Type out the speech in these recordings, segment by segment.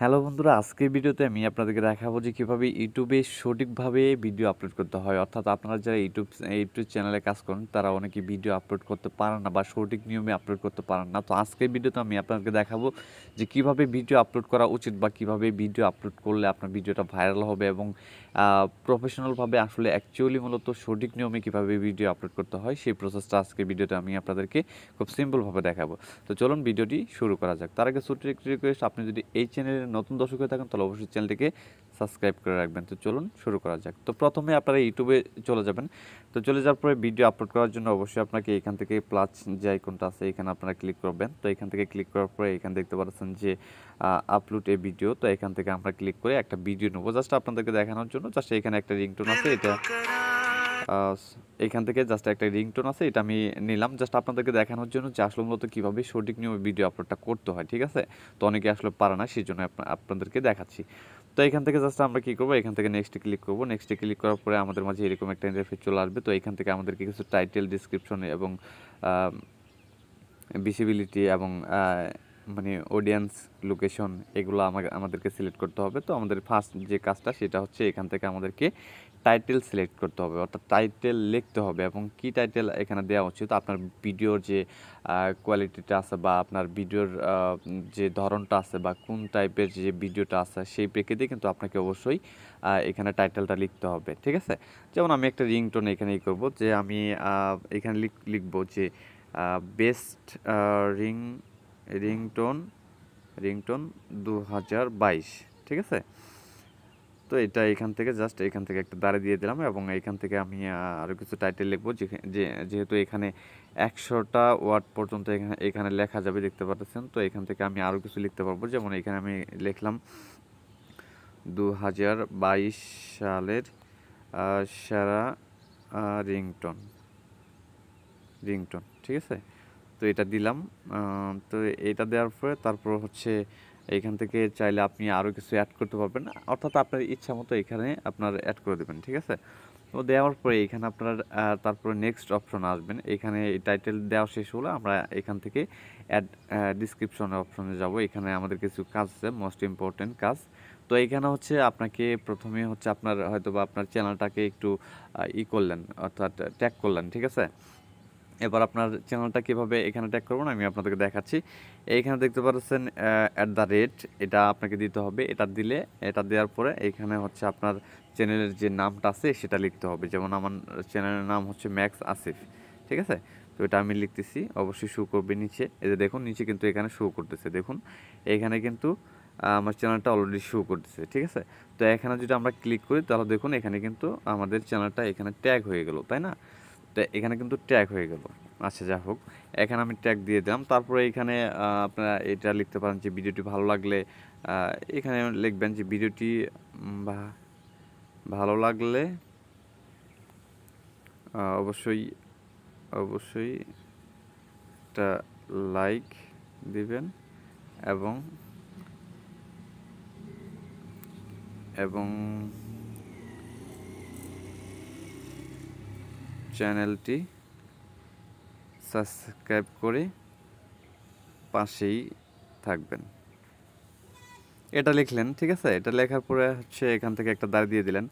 hello বন্ধুরা আজকের ভিডিওতে আমি আপনাদেরকে দেখাবো যে কীভাবে ইউটিউবে সঠিকভাবে ভিডিও আপলোড করতে হয় অর্থাৎ আপনারা যারা ইউটিউব ইউটিউব চ্যানেলে কাজ করেন তারা অনেকে ভিডিও আপলোড করতে পারেন না বা সঠিক নিয়মে আপলোড করতে পারেন না তো আজকের ভিডিওতে আমি আপনাদেরকে দেখাবো যে কিভাবে ভিডিও আপলোড করা উচিত বা কিভাবে ভিডিও আপলোড করলে আপনার ভিডিওটা ভাইরাল হবে এবং প্রফেশনালভাবে আসলে অ্যাকচুয়ালি মূলত সঠিক নিয়মে কিভাবে ভিডিও আপলোড করতে হয় সেই প্রসেসটা আজকের ভিডিওতে আমি আপনাদেরকে খুব সিম্পলভাবে দেখাবো তো চলুন ভিডিওটি শুরু করা যাক তার আগে ছোট্ট একটি রিকোয়েস্ট আপনি যদি এই চ্যানেলে নতুন দর্শক হয়ে থাকেন তাহলে অবশ্যই চ্যানেলটিকে সাবস্ক্রাইব করে রাখবেন তো চলুন শুরু করা যাক তো প্রথমে আপনারা ইউটিউবে চলে যাবেন তো চলে যাওয়ার পরে ভিডিও আপলোড করার জন্য অবশ্যই আপনাকে এখান থেকে প্লাস যে আইকনটা আছে এখানে আপনারা ক্লিক করবেন তো এখান থেকে ক্লিক করার পরে এখানে দেখতে পাচ্ছেন যে আপলোড এ ভিডিও তো এখান থেকে আমরা ক্লিক করে একটা ভিডিও নেবো জাস্ট আপনাদেরকে দেখানোর জন্য জাস্ট এখানে একটা রিংটোন আছে এটা এখান থেকে জাস্ট একটা রিংটোন আছে এটা আমি নিলাম জাস্ট আপনাদেরকে দেখানোর জন্য যে আসলে মূলত কীভাবে সঠিক নিয়মে ভিডিও আপলোডটা করতে হয় ঠিক আছে তো অনেকে আসলে পারে না সেই জন্য আপনাদেরকে দেখাচ্ছি তো এখান থেকে জাস্ট আমরা কী করবো এখান থেকে নেক্সটে ক্লিক করবো নেক্সটে ক্লিক করার পরে আমাদের মাঝে এরকম একটা ইন্টারফেস চলে আসবে তো এখান থেকে আমাদেরকে কিছু টাইটেল ডিসক্রিপশন এবং ভিসিবিলিটি এবং মানে অডিয়েন্স লোকেশন এগুলো আমাকে আমাদেরকে সিলেক্ট করতে হবে তো আমাদের ফার্স্ট যে কাজটা সেটা হচ্ছে এখান থেকে আমাদেরকে টাইটেল সিলেক্ট করতে হবে অর্থাৎ টাইটেল লিখতে হবে এবং কি টাইটেল এখানে দেওয়া উচিত আপনার ভিডিওর যে কোয়ালিটিটা আছে বা আপনার ভিডিওর যে ধরনটা আছে বা কোন টাইপের যে ভিডিওটা আছে সেই প্রেক্ষিতে কিন্তু আপনাকে অবশ্যই এখানে টাইটেলটা লিখতে হবে ঠিক আছে যেমন আমি একটা রিংটোন এখানেই করব যে আমি এখানে লিখব যে বেস্ট রিং রিংটোন রিংটোন দু ঠিক আছে তো এটা এখান থেকে জাস্ট এখান থেকে একটা দাঁড়িয়ে দিয়ে দিলাম এবং এখান থেকে আমি আরও কিছু টাইটেল লিখবো যেহেতু এখানে একশোটা ওয়ার্ড পর্যন্ত এখানে এখানে লেখা যাবে দেখতে পাচ্ছেন তো এখান থেকে আমি আরও কিছু লিখতে পারবো যেমন এখানে আমি লিখলাম দু বাইশ সালের সেরা রিংটন রিংটন ঠিক আছে তো এটা দিলাম তো এটা দেওয়ার পরে তারপর হচ্ছে এইখান থেকে চাইলে আপনি আরও কিছু অ্যাড করতে পারবেন অর্থাৎ আপনার ইচ্ছা মতো এখানে আপনার অ্যাড করে দেবেন ঠিক আছে তো দেওয়ার পরে এখানে আপনার তারপরে নেক্সট অপশন আসবেন এখানে টাইটেল দেওয়া শেষ হলে আমরা এখান থেকে অ্যাড ডিসক্রিপশন অপশনে যাব এখানে আমাদের কিছু কাজ আছে মোস্ট ইম্পর্টেন্ট কাজ তো এখানে হচ্ছে আপনাকে প্রথমে হচ্ছে আপনার হয়তো বা আপনার চ্যানেলটাকে একটু ই করলেন অর্থাৎ ট্যাগ করলেন ঠিক আছে এবার আপনার চ্যানেলটা কীভাবে এখানে ট্যাগ করবো না আমি আপনাদেরকে দেখাচ্ছি এইখানে দেখতে পাচ্ছেন অ্যাট দ্য রেট এটা আপনাকে দিতে হবে এটা দিলে এটা দেওয়ার পরে এখানে হচ্ছে আপনার চ্যানেলের যে নামটা আছে সেটা লিখতে হবে যেমন আমার চ্যানেলের নাম হচ্ছে ম্যাক্স আসিফ ঠিক আছে তো এটা আমি লিখতেছি অবশ্যই শো করবে নিচে এই যে দেখুন নিচে কিন্তু এখানে শো করতেছে দেখুন এখানে কিন্তু আমার চ্যানেলটা অলরেডি শো করতেছে ঠিক আছে তো এখানে যদি আমরা ক্লিক করি তাহলে দেখুন এখানে কিন্তু আমাদের চ্যানেলটা এখানে ট্যাগ হয়ে গেল তাই না এখানে কিন্তু ট্যাগ হয়ে গেল আচ্ছা যা হোক এখানে আমি ট্যাগ দিয়ে দিলাম তারপরে এখানে আপনারা এটা লিখতে পারেন যে ভিডিওটি ভালো লাগলে এখানে লিখবেন যে ভিডিওটি ভালো লাগলে অবশ্যই অবশ্যই একটা লাইক দিবেন এবং এবং চ্যানেলটি সাবস্ক্রাইব করে পাশেই থাকবেন এটা লিখলেন ঠিক আছে এটা লেখার পরে হচ্ছে এখান থেকে একটা দাঁড় দিয়ে দিলেন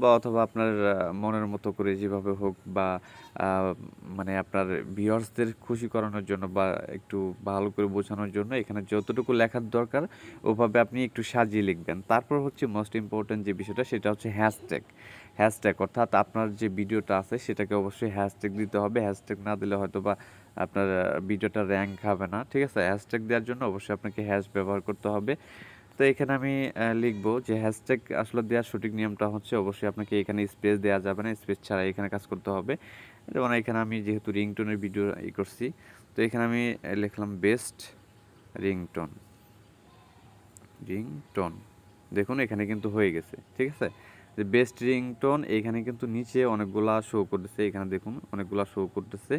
বা অথবা আপনার মনের মতো করে যেভাবে হোক বা মানে আপনার ভিওর্সদের খুশি করানোর জন্য বা একটু ভালো করে বোঝানোর জন্য এখানে যতটুকু লেখার দরকার ওভাবে আপনি একটু সাজিয়ে লিখবেন তারপর হচ্ছে মোস্ট ইম্পর্ট্যান্ট যে বিষয়টা সেটা হচ্ছে হ্যাশট্যাগ হ্যাশট্যাগ অর্থাৎ আপনার যে ভিডিওটা আছে সেটাকে অবশ্যই হ্যাশট্যাগ দিতে হবে হ্যাশট্যাগ না দিলে হয়তো বা আপনার ভিডিওটা র্যাঙ্ক খাবে না ঠিক আছে হ্যাশট্যাগ দেওয়ার জন্য অবশ্যই আপনাকে হ্যাশ ব্যবহার করতে হবে তো এখানে আমি লিখব যে হ্যাশট্যাগ আসলে দেওয়ার সঠিক নিয়মটা হচ্ছে অবশ্যই আপনাকে এখানে স্পেস দেওয়া যাবে না স্পেস ছাড়া এখানে কাজ করতে হবে যেমন এখানে আমি যেহেতু রিংটোনের ভিডিও ই করছি তো এখানে আমি লিখলাম বেস্ট রিংটোন রিংটোন দেখুন এখানে কিন্তু হয়ে গেছে ঠিক আছে যে বেস্ট রিংটোন এইখানে কিন্তু নিচে অনেকগুলা শো করতেছে এখানে দেখুন অনেকগুলা শো করতেছে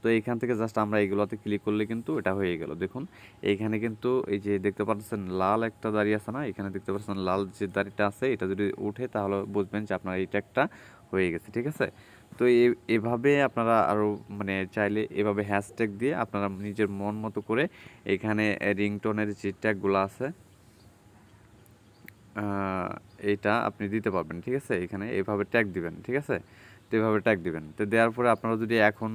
তো এইখান থেকে জাস্ট আমরা এইগুলোতে ক্লিক করলে কিন্তু এটা হয়ে গেল দেখুন এইখানে কিন্তু এই যে দেখতে পাচ্ছেন লাল একটা দাঁড়িয়ে আছে না এখানে দেখতে পাচ্ছেন লাল যে দাড়িটা আছে এটা যদি উঠে তাহলে বুঝবেন যে আপনার এইটা একটা হয়ে গেছে ঠিক আছে তো এভাবে আপনারা আরও মানে চাইলে এভাবে হ্যাশট্যাগ দিয়ে আপনারা নিজের মন মতো করে এখানে রিংটোনের যে ট্যাগুলো আছে এইটা আপনি দিতে পারবেন ঠিক আছে এখানে এইভাবে ট্যাগ দিবেন ঠিক আছে তো এইভাবে ট্যাগ দিবেন তো দেওয়ার পরে আপনারা যদি এখন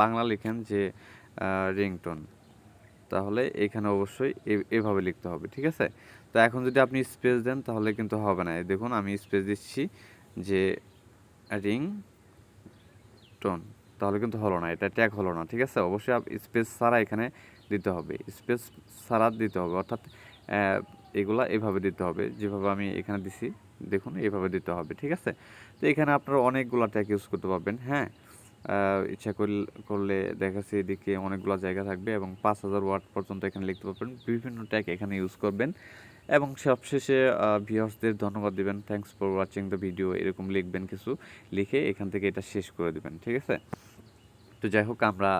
বাংলা লিখেন যে রিংটোন তাহলে এখানে অবশ্যই এভাবে লিখতে হবে ঠিক আছে তো এখন যদি আপনি স্পেস দেন তাহলে কিন্তু হবে না দেখুন আমি স্পেস দিচ্ছি যে রিং টোন তাহলে কিন্তু হলো না এটা ট্যাগ হলো না ঠিক আছে অবশ্যই স্পেস ছাড়া এখানে দিতে হবে স্পেস ছাড়া দিতে হবে অর্থাৎ এগুলা এভাবে দিতে হবে যেভাবে আমি এখানে দিছি দেখুন এভাবে দিতে হবে ঠিক আছে তো এখানে আপনারা অনেকগুলো ট্যাগ ইউজ করতে পারবেন হ্যাঁ ইচ্ছা করলে দেখাচ্ছি এদিকে অনেকগুলো জায়গা থাকবে এবং পাঁচ হাজার ওয়ার্ড পর্যন্ত এখানে লিখতে পারবেন বিভিন্ন ট্যাগ এখানে ইউজ করবেন এবং সবশেষে ভিউয়ার্সদের ধন্যবাদ দেবেন thanks for watching the video এরকম লিখবেন কিছু লিখে এখান থেকে এটা শেষ করে দেবেন ঠিক আছে তো যাই হোক আমরা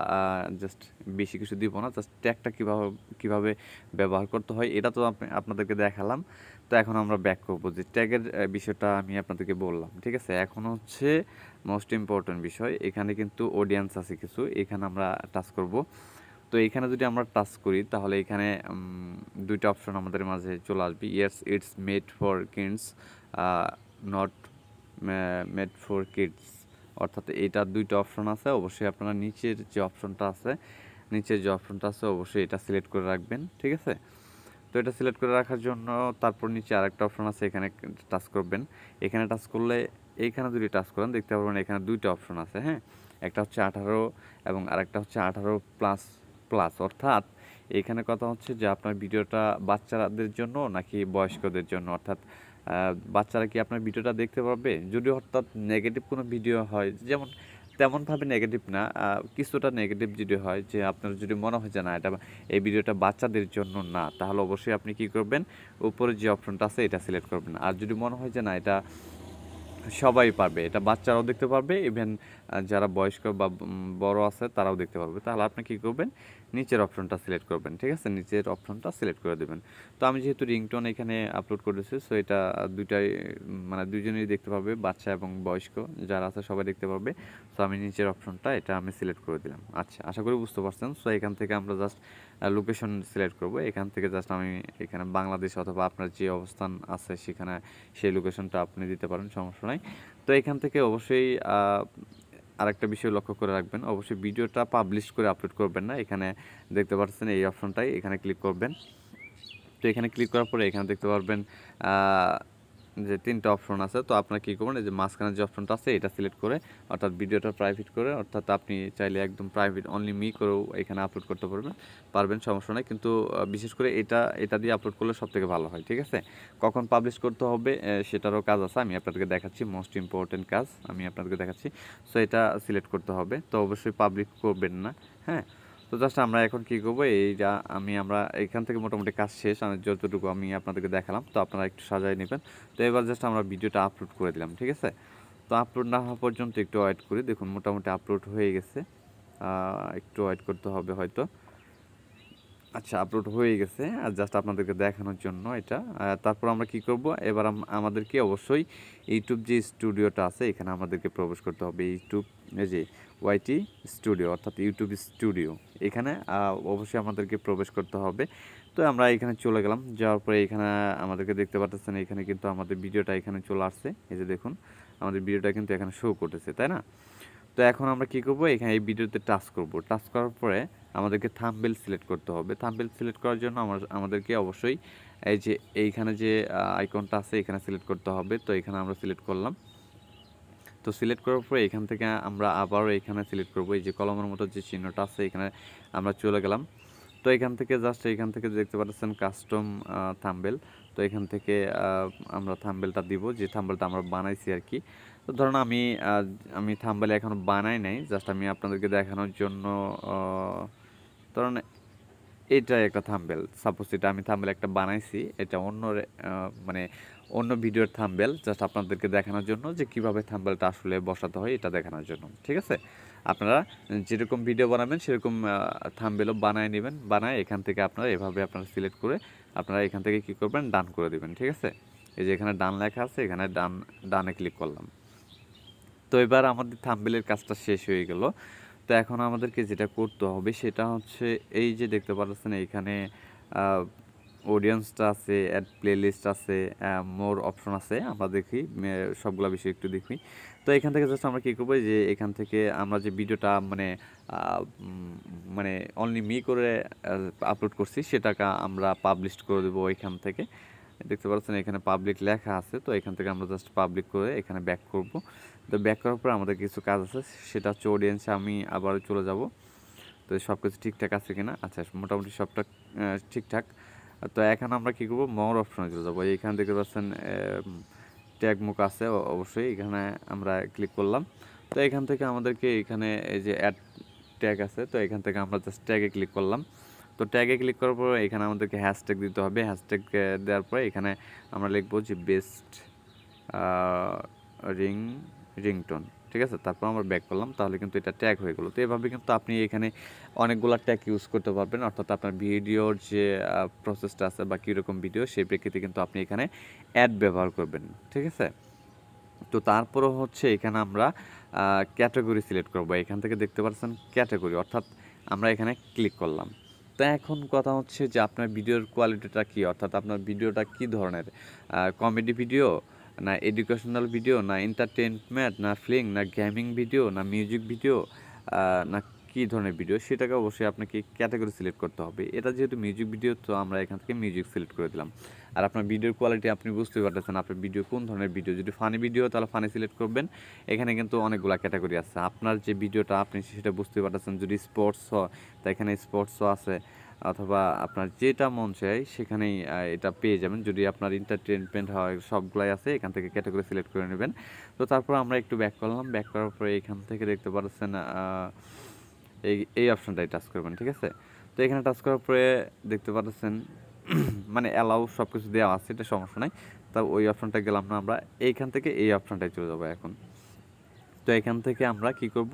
জাস্ট বেশি কিছু দিব না জাস্ট ট্যাগটা কীভাবে কীভাবে ব্যবহার করতে হয় এটা তো আপনাদেরকে দেখালাম তো এখন আমরা ব্যাক করবো যে ট্যাগের বিষয়টা আমি আপনাদেরকে বললাম ঠিক আছে এখন হচ্ছে মোস্ট ইম্পর্ট্যান্ট বিষয় এখানে কিন্তু অডিয়েন্স আছে কিছু এখানে আমরা টাচ করব তো এখানে যদি আমরা টাচ করি তাহলে এখানে দুইটা অপশন আমাদের মাঝে চলে আসবে ইয়ার্স it's made for kids not made for kids অর্থাৎ এটার দুইটা অপশন আছে অবশ্যই আপনারা নিচের যে অপশনটা আছে নিচের যে অপশনটা আছে অবশ্যই এটা সিলেক্ট করে রাখবেন ঠিক আছে তো এটা সিলেক্ট করে রাখার জন্য তারপর নিচে আরেকটা অপশন আছে এখানে টাচ করবেন এখানে টাচ করলে এইখানে যদি টাচ করেন দেখতে পারবেন এখানে দুইটা অপশন আছে হ্যাঁ একটা হচ্ছে আঠারো এবং আরেকটা হচ্ছে আঠারো প্লাস প্লাস অর্থাৎ এখানে কথা হচ্ছে যে আপনার ভিডিওটা বাচ্চাদের জন্য নাকি বয়স্কদের জন্য অর্থাৎ বাচ্চারা কি আপনার ভিডিওটা দেখতে পারবে যদি অর্থাৎ নেগেটিভ কোনো ভিডিও হয় যেমন তেমনভাবে নেগেটিভ না কিছুটা নেগেটিভ যদি হয় যে আপনার যদি মনে হয় যে না এটা এই ভিডিওটা বাচ্চাদের জন্য না তাহলে অবশ্যই আপনি কি করবেন উপরে যে অপশনটা আছে এটা সিলেক্ট করবেন আর যদি মনে হয় যে না এটা সবাই পারবে এটা বাচ্চারাও দেখতে পারবে ইভেন যারা বয়স্ক বা বড় আছে তারাও দেখতে পারবে তাহলে আপনি কী করবেন নিচের অপশনটা সিলেক্ট করবেন ঠিক আছে নিচের অপশনটা সিলেক্ট করে দেবেন তো আমি যেহেতু রিংটোন এখানে আপলোড করেছি সো এটা দুইটাই মানে দুজনেই দেখতে পাবে বাচ্চা এবং বয়স্ক যারা আছে সবাই দেখতে পাবে সো আমি নিচের অপশনটা এটা আমি সিলেক্ট করে দিলাম আচ্ছা আশা করি বুঝতে পারছেন সো এখান থেকে আমরা জাস্ট লোকেশন সিলেক্ট করব এখান থেকে জাস্ট আমি এখানে বাংলাদেশ অথবা আপনার যে অবস্থান আছে সেখানে সেই লোকেশনটা আপনি দিতে পারেন সমস্যা নাই তো এখান থেকে অবশ্যই আরেকটা বিষয় লক্ষ্য করে রাখবেন অবশ্যই ভিডিওটা পাবলিশ করে আপলোড করবেন না এখানে দেখতে পাচ্ছেন এই অপশনটাই এখানে ক্লিক করবেন তো এখানে ক্লিক করার পরে এখানে দেখতে পারবেন যে তিনটা অপশন আছে তো আপনারা কী করবেন এই যে মাঝখানের যে অপশনটা আছে এটা সিলেক্ট করে অর্থাৎ ভিডিওটা প্রাইভেট করে অর্থাৎ আপনি চাইলে একদম প্রাইভেট অনলি মি করেও এখানে আপলোড করতে পারবেন পারবেন সমস্যা নেই কিন্তু বিশেষ করে এটা এটা দিয়ে আপলোড করলে সবথেকে ভালো হয় ঠিক আছে কখন পাবলিশ করতে হবে সেটারও কাজ আছে আমি আপনাদেরকে দেখাচ্ছি মোস্ট ইম্পর্টেন্ট কাজ আমি আপনাদেরকে দেখাচ্ছি সো এটা সিলেক্ট করতে হবে তো অবশ্যই পাবলিক করবেন না হ্যাঁ তো জাস্ট আমরা এখন কি করবো এইটা আমি আমরা এখান থেকে মোটামুটি কাজ শেষ আমি যতটুকু আমি আপনাদেরকে দেখালাম তো আপনারা একটু সাজাই নেবেন তো এবার জাস্ট আমরা ভিডিওটা আপলোড করে দিলাম ঠিক আছে তো আপলোড না হওয়া পর্যন্ত একটু ওয়েট করি দেখুন মোটামুটি আপলোড হয়ে গেছে একটু ওয়েট করতে হবে হয়তো আচ্ছা আপলোড হয়ে গেছে আর জাস্ট আপনাদেরকে দেখানোর জন্য এটা তারপর আমরা কি করব এবার আমাদেরকে অবশ্যই ইউটিউব যে স্টুডিওটা আছে এখানে আমাদেরকে প্রবেশ করতে হবে ইউটিউব যে ওয়াইটি স্টুডিও অর্থাৎ ইউটিউব স্টুডিও এখানে অবশ্যই আমাদেরকে প্রবেশ করতে হবে তো আমরা এখানে চলে গেলাম যাওয়ার পরে এখানে আমাদেরকে দেখতে পাচ্ছেন এখানে কিন্তু আমাদের ভিডিওটা এখানে চলে আসছে এই যে দেখুন আমাদের ভিডিওটা কিন্তু এখানে শো করতেছে তাই না তো এখন আমরা কি করব এখানে এই ভিডিওতে টাচ করব টাচ করার পরে আমাদেরকে থাম্বেল সিলেক্ট করতে হবে থাম্বেল সিলেক্ট করার জন্য আমার আমাদেরকে অবশ্যই এই যে এইখানে যে আইকনটা আছে এখানে সিলেক্ট করতে হবে তো এখানে আমরা সিলেক্ট করলাম তো সিলেক্ট করার পরে এখান থেকে আমরা আবারও এখানে সিলেক্ট করব এই যে কলমের মতো যে চিহ্নটা আছে এখানে আমরা চলে গেলাম তো এখান থেকে জাস্ট এখান থেকে দেখতে পাচ্ছেন কাস্টম থাম্বেল তো এখান থেকে আমরা থাম্বেলটা দিব যে থাম্বেলটা আমরা বানাইছি আর কি তো ধরুন আমি আমি থাম্বেল এখন বানাই নাই জাস্ট আমি আপনাদেরকে দেখানোর জন্য কারণ এটা একটা থাম্বেল সাপোজ এটা আমি থাম্বেল একটা বানাইছি এটা অন্য মানে অন্য ভিডিওর থাম্বেল জাস্ট আপনাদেরকে দেখানোর জন্য যে কিভাবে থাম্বেলটা আসলে বসাতে হয় এটা দেখানোর জন্য ঠিক আছে আপনারা যেরকম ভিডিও বানাবেন সেরকম থাম্বেলও বানায় নেবেন বানায় এখান থেকে আপনারা এভাবে আপনারা সিলেক্ট করে আপনারা এখান থেকে কি করবেন ডান করে দেবেন ঠিক আছে এই যে এখানে ডান লেখা আছে এখানে ডান ডানে ক্লিক করলাম তো এবার আমাদের থাম্বেলের কাজটা শেষ হয়ে গেল তো এখন আমাদেরকে যেটা করতে হবে সেটা হচ্ছে এই যে দেখতে পাচ্ছেন এইখানে অডিয়েন্সটা আছে অ্যাড প্লেলিস্ট আছে মোর অপশন আছে আমরা দেখি সবগুলো বিষয় একটু দেখি তো এখান থেকে জাস্ট আমরা কী করবো যে এখান থেকে আমরা যে ভিডিওটা মানে মানে অনলি মি করে আপলোড করছি সেটাকে আমরা পাবলিশ করে দেবো এখান থেকে দেখতে পাচ্ছেন এখানে পাবলিক লেখা আছে তো এখান থেকে আমরা জাস্ট পাবলিক করে এখানে ব্যাক করব তো ব্যাক করার পর আমাদের কিছু কাজ আছে সেটা হচ্ছে অডিয়েন্সে আমি আবার চলে যাব তো সব কিছু ঠিকঠাক আছে কিনা আচ্ছা মোটামুটি সবটা ঠিকঠাক তো এখন আমরা কি করবো মর অপশনে চলে যাবো এইখানে দেখতে পাচ্ছেন ট্যাগ মুখ আছে অবশ্যই এখানে আমরা ক্লিক করলাম তো এখান থেকে আমাদেরকে এখানে এই যে অ্যাড ট্যাগ আছে তো এখান থেকে আমরা জাস্ট ট্যাগে ক্লিক করলাম তো ট্যাগে ক্লিক করার পর এখানে আমাদেরকে হ্যাশট্যাগ দিতে হবে হ্যাশট্যাগ দেওয়ার পরে এখানে আমরা লিখবো যে বেস্ট রিং রিংটোন ঠিক আছে তারপর আমরা ব্যাক করলাম তাহলে কিন্তু এটা ট্যাগ হয়ে গেলো তো এভাবে কিন্তু আপনি এখানে অনেকগুলো ট্যাগ ইউজ করতে পারবেন অর্থাৎ আপনার ভিডিওর যে প্রসেসটা আছে বা কীরকম ভিডিও সেই প্রেক্ষিতে কিন্তু আপনি এখানে অ্যাড ব্যবহার করবেন ঠিক আছে তো তারপরও হচ্ছে এখানে আমরা ক্যাটাগরি সিলেক্ট করবো এখান থেকে দেখতে পাচ্ছেন ক্যাটাগরি অর্থাৎ আমরা এখানে ক্লিক করলাম তা এখন কথা হচ্ছে যে আপনার ভিডিওর কোয়ালিটিটা কি অর্থাৎ আপনার ভিডিওটা কি ধরনের কমেডি ভিডিও না এডুকেশনাল ভিডিও না এন্টারটেনমেন্ট না ফিল্ম না গেমিং ভিডিও না মিউজিক ভিডিও না কী ধরনের ভিডিও সেটাকে অবশ্যই আপনাকে ক্যাটাগরি সিলেক্ট করতে হবে এটা যেহেতু মিউজিক ভিডিও তো আমরা এখান থেকে মিউজিক সিলেক্ট করে দিলাম আর আপনার ভিডিওর কোয়ালিটি আপনি বুঝতে পারতেছেন আপনার ভিডিও কোন ধরনের ভিডিও যদি ফানি ভিডিও তাহলে ফানি সিলেক্ট করবেন এখানে কিন্তু অনেকগুলো ক্যাটাগরি আছে আপনার যে ভিডিওটা আপনি সেটা বুঝতে পারতেছেন যদি স্পোর্টস হয় তা এখানে স্পোর্টসও আছে অথবা আপনার যেটা মন চাই সেখানেই এটা পেয়ে যাবেন যদি আপনার এন্টারটেনমেন্ট হয় সবগুলাই আছে এখান থেকে ক্যাটাগরি সিলেক্ট করে নেবেন তো তারপর আমরা একটু ব্যাক করলাম ব্যাক করার পরে এখান থেকে দেখতে পাচ্ছেন এই এই অপশানটাই টাচ করবেন ঠিক আছে তো এখানে টাচ করার পরে দেখতে পাচ্ছেন মানে অ্যালাউ সব কিছু দেওয়া আছে এটা সমস্যা নাই তা ওই অপশানটা গেলাম না আমরা এইখান থেকে এই অপশানটায় চলে যাবো এখন তো এখান থেকে আমরা কি করব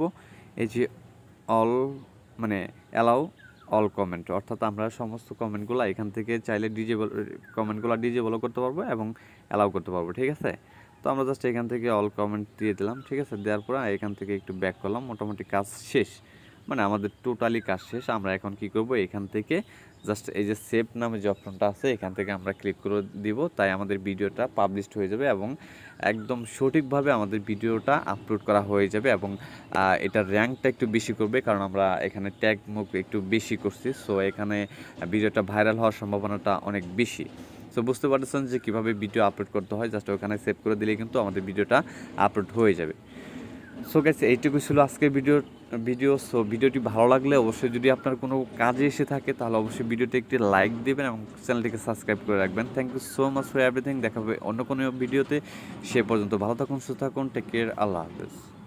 এই যে অল মানে অ্যালাউ অল কমেন্ট অর্থাৎ আমরা সমস্ত কমেন্টগুলো এখান থেকে চাইলে ডিজেবল কমেন্টগুলো ডিজেবলও করতে পারবো এবং অ্যালাউ করতে পারবো ঠিক আছে তো আমরা জাস্ট এখান থেকে অল কমেন্ট দিয়ে দিলাম ঠিক আছে দেওয়ার পর এখান থেকে একটু ব্যাক করলাম মোটামুটি কাজ শেষ মানে আমাদের টোটালি কাজ শেষ আমরা এখন কি করব এখান থেকে জাস্ট এই যে সেভ নামে যে অপশনটা আছে এখান থেকে আমরা ক্লিক করে দিব তাই আমাদের ভিডিওটা পাবলিশড হয়ে যাবে এবং একদম সঠিকভাবে আমাদের ভিডিওটা আপলোড করা হয়ে যাবে এবং এটার র্যাঙ্কটা একটু বেশি করবে কারণ আমরা এখানে ট্যাগ মুখ একটু বেশি করছি সো এখানে ভিডিওটা ভাইরাল হওয়ার সম্ভাবনাটা অনেক বেশি সো বুঝতে পারতেছেন যে কীভাবে ভিডিও আপলোড করতে হয় জাস্ট ওখানে সেভ করে দিলে কিন্তু আমাদের ভিডিওটা আপলোড হয়ে যাবে সো গেছে এইটুকু ছিল আজকের ভিডিওর ভিডিও সো ভিডিওটি ভালো লাগলে অবশ্যই যদি আপনার কোনো কাজে এসে থাকে তাহলে অবশ্যই ভিডিওটি একটি লাইক দেবেন এবং চ্যানেলটিকে সাবস্ক্রাইব করে রাখবেন thank you so much for everything দেখা হবে অন্য কোনো ভিডিওতে সে পর্যন্ত ভালো থাকুন সুস্থ থাকুন টেক কেয়ার আল্লাহ হাফেজ